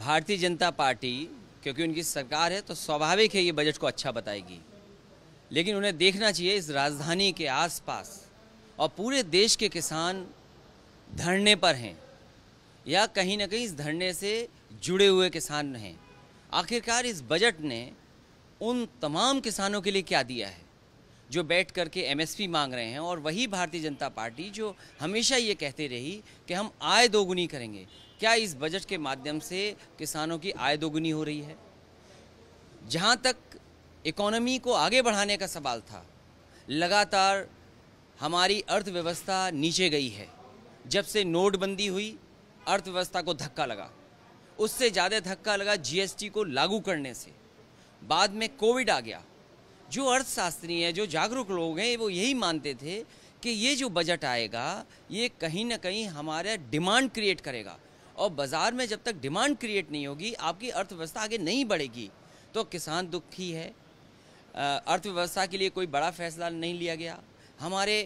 भारतीय जनता पार्टी क्योंकि उनकी सरकार है तो स्वाभाविक है ये बजट को अच्छा बताएगी लेकिन उन्हें देखना चाहिए इस राजधानी के आसपास और पूरे देश के किसान धरने पर हैं या कहीं ना कहीं इस धरने से जुड़े हुए किसान हैं आखिरकार इस बजट ने उन तमाम किसानों के लिए क्या दिया है जो बैठ करके एमएसपी मांग रहे हैं और वही भारतीय जनता पार्टी जो हमेशा ये कहते रही कि हम आय दोगुनी करेंगे क्या इस बजट के माध्यम से किसानों की आय दोगुनी हो रही है जहाँ तक इकोनॉमी को आगे बढ़ाने का सवाल था लगातार हमारी अर्थव्यवस्था नीचे गई है जब से नोटबंदी हुई अर्थव्यवस्था को धक्का लगा उससे ज़्यादा धक्का लगा जीएसटी को लागू करने से बाद में कोविड आ गया जो अर्थशास्त्री हैं जो जागरूक लोग हैं वो यही मानते थे कि ये जो बजट आएगा ये कहीं ना कहीं हमारा डिमांड क्रिएट करेगा और बाज़ार में जब तक डिमांड क्रिएट नहीं होगी आपकी अर्थव्यवस्था आगे नहीं बढ़ेगी तो किसान दुखी है अर्थव्यवस्था के लिए कोई बड़ा फैसला नहीं लिया गया हमारे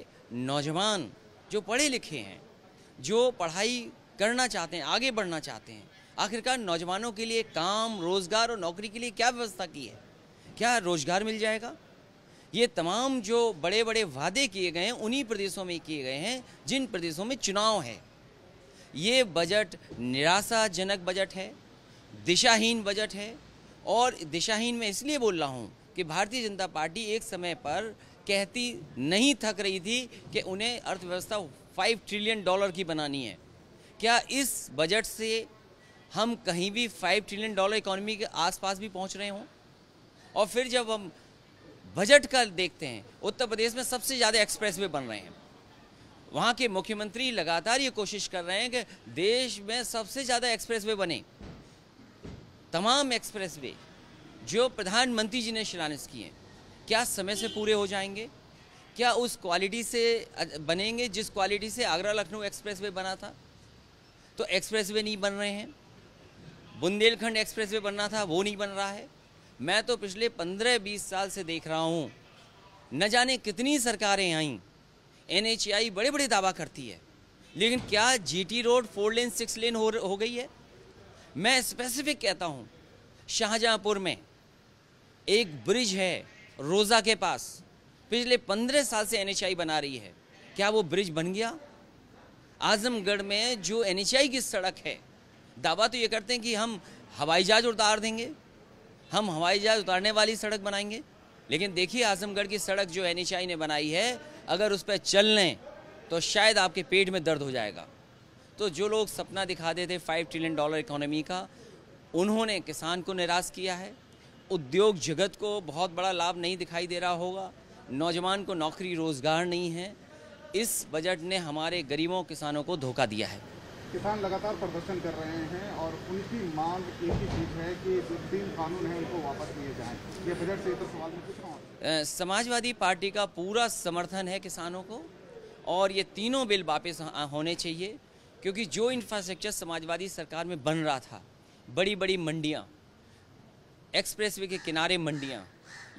नौजवान जो पढ़े लिखे हैं जो पढ़ाई करना चाहते हैं आगे बढ़ना चाहते हैं आखिरकार नौजवानों के लिए काम रोज़गार और नौकरी के लिए क्या व्यवस्था की है क्या रोज़गार मिल जाएगा ये तमाम जो बड़े बड़े वादे किए गए हैं उन्हीं प्रदेशों में किए गए हैं जिन प्रदेशों में चुनाव है ये बजट निराशाजनक बजट है दिशाहीन बजट है और दिशाहीन मैं इसलिए बोल रहा हूँ कि भारतीय जनता पार्टी एक समय पर कहती नहीं थक रही थी कि उन्हें अर्थव्यवस्था फाइव ट्रिलियन डॉलर की बनानी है क्या इस बजट से हम कहीं भी फाइव ट्रिलियन डॉलर इकोनॉमी के आसपास भी पहुंच रहे हों और फिर जब हम बजट का देखते हैं उत्तर प्रदेश में सबसे ज़्यादा एक्सप्रेस वे बन रहे हैं वहाँ के मुख्यमंत्री लगातार ये कोशिश कर रहे हैं कि देश में सबसे ज़्यादा एक्सप्रेसवे बने तमाम एक्सप्रेसवे जो प्रधानमंत्री जी ने शिलान्यास किए क्या समय से पूरे हो जाएंगे क्या उस क्वालिटी से बनेंगे जिस क्वालिटी से आगरा लखनऊ एक्सप्रेसवे बना था तो एक्सप्रेसवे नहीं बन रहे हैं बुंदेलखंड एक्सप्रेसवे बनना था वो नहीं बन रहा है मैं तो पिछले पंद्रह बीस साल से देख रहा हूँ न जाने कितनी सरकारें आईं एन बड़े बड़े दावा करती है लेकिन क्या GT road four lane six lane हो, हो गई है मैं स्पेसिफिक कहता हूँ शाहजहाँपुर में एक ब्रिज है रोज़ा के पास पिछले पंद्रह साल से एनएचआई बना रही है क्या वो ब्रिज बन गया आजमगढ़ में जो एनएचआई की सड़क है दावा तो ये करते हैं कि हम हवाई जहाज़ उतार देंगे हम हवाई जहाज़ उतारने वाली सड़क बनाएंगे लेकिन देखिए आजमगढ़ की सड़क जो एनएचआई ने बनाई है अगर उस पर चल लें तो शायद आपके पेट में दर्द हो जाएगा तो जो लोग सपना दिखा थे फाइव ट्रिलियन डॉलर इकोनॉमी का उन्होंने किसान को निराश किया है उद्योग जगत को बहुत बड़ा लाभ नहीं दिखाई दे रहा होगा नौजवान को नौकरी रोज़गार नहीं है इस बजट ने हमारे गरीबों किसानों को धोखा दिया है किसान लगातार प्रदर्शन कर रहे हैं और उनकी मांग एक ही चीज़ है कि जो तीन कानून है उनको वापस लिए जाए ये बजट से तो सवाल में पूछ समाजवादी पार्टी का पूरा समर्थन है किसानों को और ये तीनों बिल वापस होने चाहिए क्योंकि जो इंफ्रास्ट्रक्चर समाजवादी सरकार में बन रहा था बड़ी बड़ी मंडियाँ एक्सप्रेसवे के किनारे मंडियाँ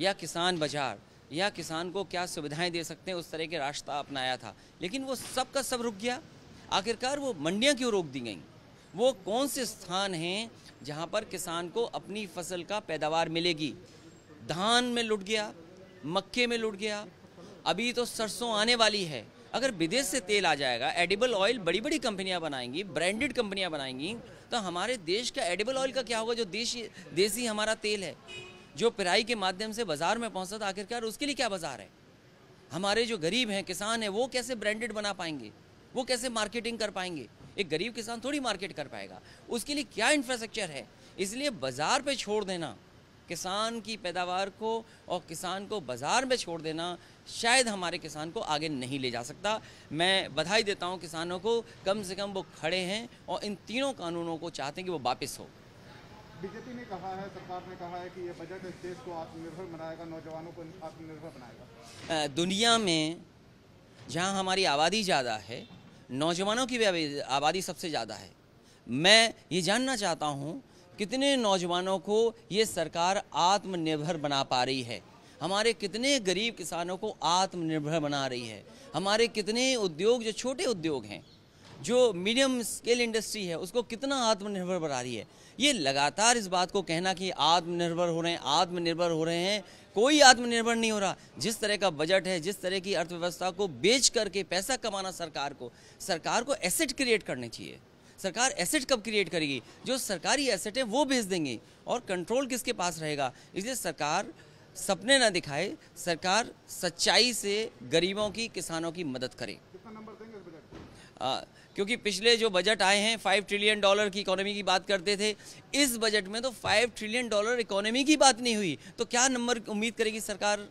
या किसान बाजार या किसान को क्या सुविधाएं दे सकते हैं उस तरह के रास्ता अपनाया था लेकिन वो सब का सब रुक गया आखिरकार वो मंडियाँ क्यों रोक दी गई वो कौन से स्थान हैं जहाँ पर किसान को अपनी फसल का पैदावार मिलेगी धान में लुट गया मक्के में लुट गया अभी तो सरसों आने वाली है अगर विदेश से तेल आ जाएगा एडिबल ऑयल बड़ी बड़ी कंपनियां बनाएंगी ब्रांडेड कंपनियां बनाएंगी तो हमारे देश का एडिबल ऑयल का क्या होगा जो देशी देसी हमारा तेल है जो पिराई के माध्यम से बाज़ार में पहुंचता था तो आखिरकार उसके लिए क्या बाज़ार है हमारे जो गरीब हैं किसान हैं वो कैसे ब्रांडेड बना पाएंगे वो कैसे मार्केटिंग कर पाएंगे एक गरीब किसान थोड़ी मार्केट कर पाएगा उसके लिए क्या इंफ्रास्ट्रक्चर है इसलिए बाज़ार पे छोड़ देना किसान की पैदावार को और किसान को बाज़ार में छोड़ देना शायद हमारे किसान को आगे नहीं ले जा सकता मैं बधाई देता हूँ किसानों को कम से कम वो खड़े हैं और इन तीनों कानूनों को चाहते हैं कि वो वापस हो बीजेपी ने कहा है सरकार ने कहा है कि ये बजट इस देश को आत्मनिर्भर बनाएगा नौजवानों को आत्मनिर्भर बनाएगा दुनिया में जहाँ हमारी आबादी ज़्यादा है नौजवानों की भी आबादी सबसे ज़्यादा है मैं ये जानना चाहता हूँ कितने नौजवानों को ये सरकार आत्मनिर्भर बना पा रही है हमारे कितने गरीब किसानों को आत्मनिर्भर बना रही है हमारे कितने उद्योग जो छोटे उद्योग हैं जो मीडियम स्केल इंडस्ट्री है उसको कितना आत्मनिर्भर बना रही है ये लगातार इस बात को कहना कि आत्मनिर्भर हो रहे हैं आत्मनिर्भर हो रहे हैं कोई आत्मनिर्भर नहीं हो रहा जिस तरह का बजट है जिस तरह की अर्थव्यवस्था को बेच करके पैसा कमाना सरकार को सरकार को एसेट क्रिएट करने चाहिए सरकार एसेट कब क्रिएट करेगी जो सरकारी एसेट है वो बेच देंगे और कंट्रोल किसके पास रहेगा इसलिए सरकार सपने ना दिखाए सरकार सच्चाई से गरीबों की किसानों की मदद करे क्योंकि पिछले जो बजट आए हैं फाइव ट्रिलियन डॉलर की इकोनॉमी की बात करते थे इस बजट में तो फाइव ट्रिलियन डॉलर इकोनॉमी की बात नहीं हुई तो क्या नंबर उम्मीद करेगी सरकार